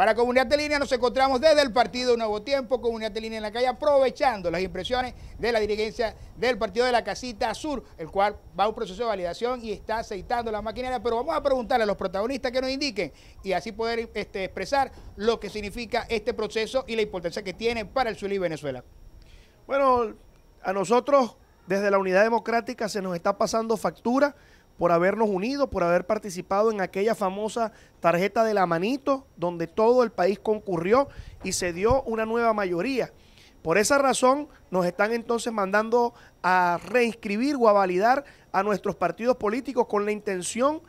Para Comunidad de Línea nos encontramos desde el Partido Nuevo Tiempo, Comunidad de Línea en la calle, aprovechando las impresiones de la dirigencia del Partido de la Casita Sur, el cual va a un proceso de validación y está aceitando la maquinaria, pero vamos a preguntarle a los protagonistas que nos indiquen y así poder este, expresar lo que significa este proceso y la importancia que tiene para el sur y Venezuela. Bueno, a nosotros desde la Unidad Democrática se nos está pasando factura por habernos unido, por haber participado en aquella famosa tarjeta de la manito, donde todo el país concurrió y se dio una nueva mayoría. Por esa razón nos están entonces mandando a reinscribir o a validar a nuestros partidos políticos con la intención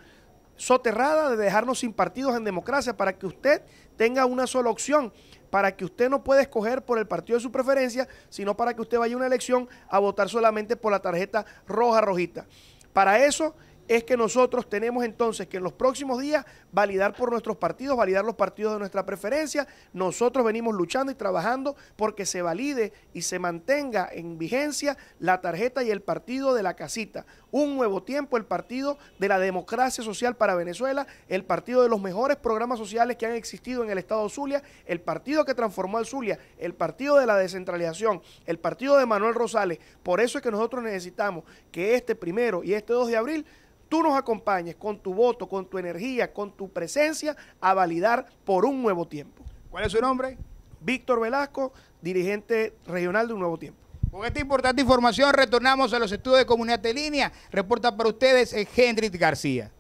soterrada de dejarnos sin partidos en democracia para que usted tenga una sola opción, para que usted no pueda escoger por el partido de su preferencia, sino para que usted vaya a una elección a votar solamente por la tarjeta roja rojita. Para eso es que nosotros tenemos entonces que en los próximos días validar por nuestros partidos, validar los partidos de nuestra preferencia. Nosotros venimos luchando y trabajando porque se valide y se mantenga en vigencia la tarjeta y el partido de la casita. Un nuevo tiempo, el partido de la democracia social para Venezuela, el partido de los mejores programas sociales que han existido en el Estado Zulia, el partido que transformó al Zulia, el partido de la descentralización, el partido de Manuel Rosales. Por eso es que nosotros necesitamos que este primero y este 2 de abril tú nos acompañes con tu voto, con tu energía, con tu presencia a validar por un nuevo tiempo. ¿Cuál es su nombre? Víctor Velasco, dirigente regional de Un Nuevo Tiempo. Con esta importante información retornamos a los estudios de Comunidad de Línea. Reporta para ustedes eh, Hendrik García.